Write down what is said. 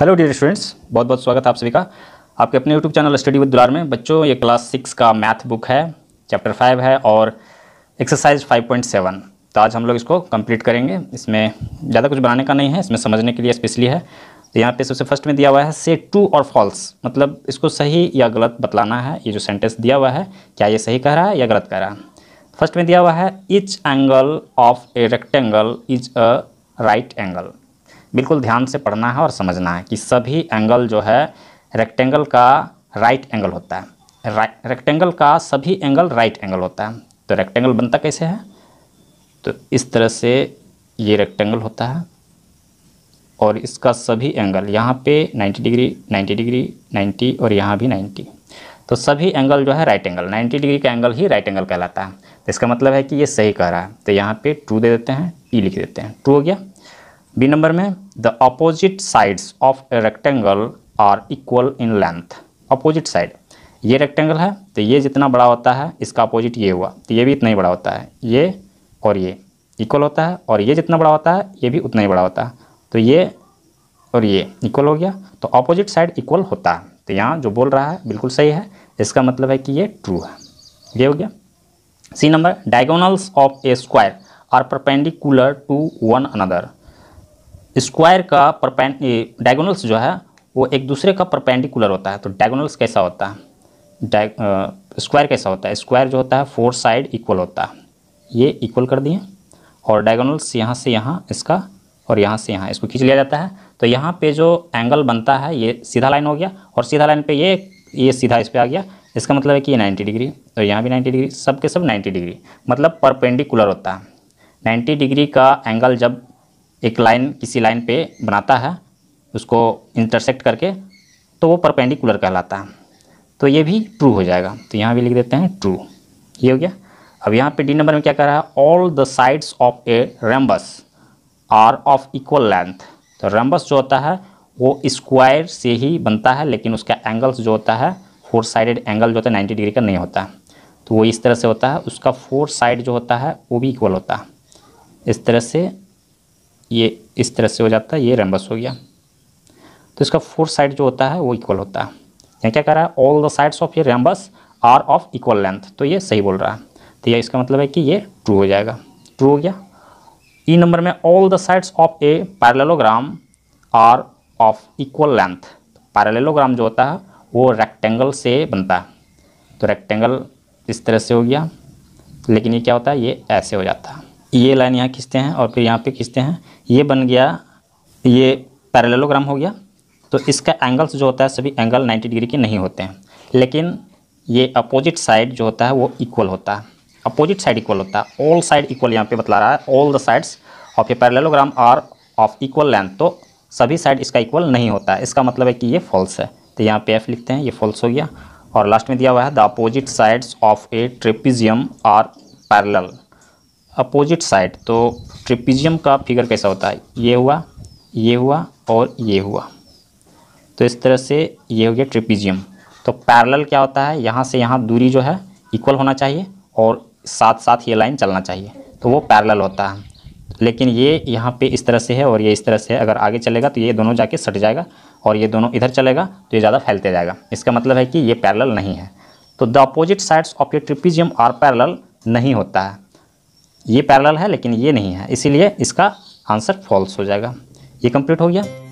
hello dear students बहुत बहुत स्वागत है आप सभी का आपके अपने यूट्यूब चैनल स्टडी विद दुलार में बच्चों ये क्लास सिक्स का मैथ बुक है चैप्टर फाइव है और एक्सरसाइज फाइव पॉइंट सेवन तो आज हम लोग इसको कंप्लीट करेंगे इसमें ज़्यादा कुछ बनाने का नहीं है इसमें समझने के लिए स्पेशली है तो यहाँ पे सबसे फर्स्ट में दिया हुआ है से ट्रू और फॉल्स मतलब इसको सही या गलत बतलाना है ये जो सेंटेंस दिया हुआ है क्या ये सही कह रहा है या गलत कह रहा है फर्स्ट में दिया हुआ है each angle of a rectangle is a right angle बिल्कुल ध्यान से पढ़ना है और समझना है कि सभी एंगल जो है रेक्टेंगल का राइट एंगल होता है रेक्टेंगल का सभी एंगल राइट एंगल होता है तो रेक्टेंगल बनता कैसे है तो इस तरह से ये रेक्टेंगल होता है और इसका सभी एंगल यहाँ पे 90 डिग्री 90 डिग्री 90 और यहाँ भी 90 तो सभी एंगल जो है राइट एंगल 90 डिग्री का एंगल ही राइट एंगल कहलाता है तो इसका मतलब है कि ये सही कह रहा है तो यहाँ पे टू दे देते हैं ई e लिख देते हैं टू हो गया बी नंबर में the opposite sides of a rectangle are equal in length opposite side ये रेक्टेंगल है तो ये जितना बड़ा होता है इसका अपोजिट ये हुआ तो ये भी इतना ही बड़ा होता है ये और ये इक्वल होता है और ये जितना बड़ा होता है ये भी उतना ही बड़ा होता है तो ये और ये इक्वल हो गया तो अपोजिट साइड इक्वल होता है तो यहाँ जो बोल रहा है बिल्कुल सही है इसका मतलब है कि ये ट्रू है ये हो गया C number diagonals of a square are perpendicular to one another square का परपेंड डायगोनल्स जो है वो एक दूसरे का परपेंडिकुलर होता है तो डायगोनल्स कैसा होता है स्क्वायर कैसा होता है स्क्वायर जो होता है फोर साइड इक्वल होता है ये इक्वल कर दिए और डायगोनल्स यहाँ से यहाँ इसका और यहाँ से यहाँ इसको खींच लिया जाता है तो यहाँ पे जो एंगल बनता है ये सीधा लाइन हो गया और सीधा लाइन पे ये ये सीधा इस पर आ गया इसका मतलब है कि ये 90 डिग्री और यहाँ भी 90 डिग्री सब के सब 90 डिग्री मतलब परपेंडिकुलर होता है 90 डिग्री का एंगल जब एक लाइन किसी लाइन पे बनाता है उसको इंटरसेक्ट करके तो वो परपेंडिकुलर कहलाता है तो ये भी ट्रू हो जाएगा तो यहाँ भी लिख देते हैं ट्रू ये हो गया अब यहाँ पे डी नंबर में क्या कह रहा है all the sides of a rhombus are of equal length तो रेम्बस जो होता है वो स्क्वायर से ही बनता है लेकिन उसका एंगल्स जो होता है फोर साइडेड एंगल जो होता है नाइन्टी डिग्री का नहीं होता तो वो इस तरह से होता है उसका फोर साइड जो होता है वो भी इक्वल होता है इस तरह से ये इस तरह से हो जाता है ये रेम्बस हो गया तो इसका फोर्थ साइड जो होता है वो इक्वल होता है यहाँ क्या कह रहा है ऑल द साइड्स ऑफ ये rhombus are of equal length तो ये सही बोल रहा है तो यह इसका मतलब है कि ये ट्रू हो जाएगा ट्रू हो गया ई e नंबर में all the sides of a parallelogram are of equal length parallelogram जो होता है वो रेक्टेंगल से बनता है तो रेक्टेंगल इस तरह से हो गया लेकिन ये क्या होता है ये ऐसे हो जाता है ये लाइन यहाँ खींचते हैं और फिर यहाँ पे खींचते हैं ये बन गया ये पैरेललोग्राम हो गया तो इसका एंगल्स जो होता है सभी एंगल 90 डिग्री के नहीं होते हैं लेकिन ये अपोजिट साइड जो होता है वो इक्वल होता है अपोजिट साइड इक्वल होता है ऑल साइड इक्वल यहाँ पे बतला रहा है all the sides of a parallelogram are of equal length तो सभी साइड इसका इक्वल नहीं होता है इसका मतलब है कि ये फॉल्स है तो यहाँ पे एफ लिखते हैं ये फॉल्स हो गया और लास्ट में दिया हुआ है the opposite sides of a trapezium are parallel opposite side तो ट्रिपीजियम का फिगर कैसा होता है ये हुआ ये हुआ और ये हुआ तो इस तरह से ये हो गया ट्रिपीजियम तो पैरेलल क्या होता है यहाँ से यहाँ दूरी जो है इक्वल होना चाहिए और साथ साथ ये लाइन चलना चाहिए तो वो पैरेलल होता है लेकिन ये यहाँ पे इस तरह से है और ये इस तरह से है अगर आगे चलेगा तो ये दोनों जाके सट जाएगा और ये दोनों इधर चलेगा तो ये ज़्यादा फैलते जाएगा इसका मतलब है कि ये पैरेलल नहीं है तो द अपोजिट साइड्स ऑफ ये ट्रिपीजियम आर पैरेलल नहीं होता है ये पैरल है लेकिन ये नहीं है इसीलिए इसका आंसर फॉल्स हो जाएगा ये कंप्लीट हो गया